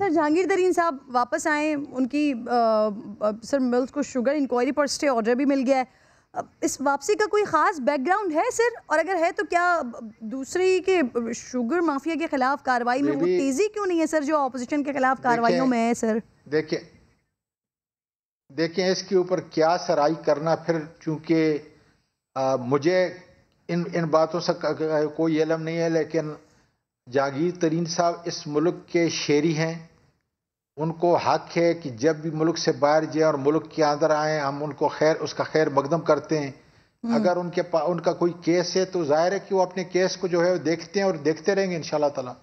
Sir Jahangir तरीन साहब वापस आए उनकी आ, आ, सर मिल्स को शुगर इंक्वायरी पर स्टे ऑर्डर भी मिल गया है इस वापसी का कोई ख़ास बैकग्राउंड है सर और अगर है तो क्या दूसरी के शुगर माफिया के खिलाफ कार्रवाई में वो तेज़ी क्यों नहीं है सर जो अपोजिशन के खिलाफ कार्रवाई में है सर देखिए देखें इसके ऊपर क्या सराई करना फिर चूंकि मुझे इन इन बातों से कोई इलम नहीं है लेकिन जागीर तरीन साहब इस मुल्क के शेरी हैं उनको हक है कि जब भी मुल्क से बाहर जाए और मुल्क के अंदर आए हम उनको खैर उसका खैर मकदम करते हैं हम्म। अगर उनके पा उनका कोई केस है तो जाहिर है कि वो अपने केस को जो है देखते हैं और देखते रहेंगे इन ताला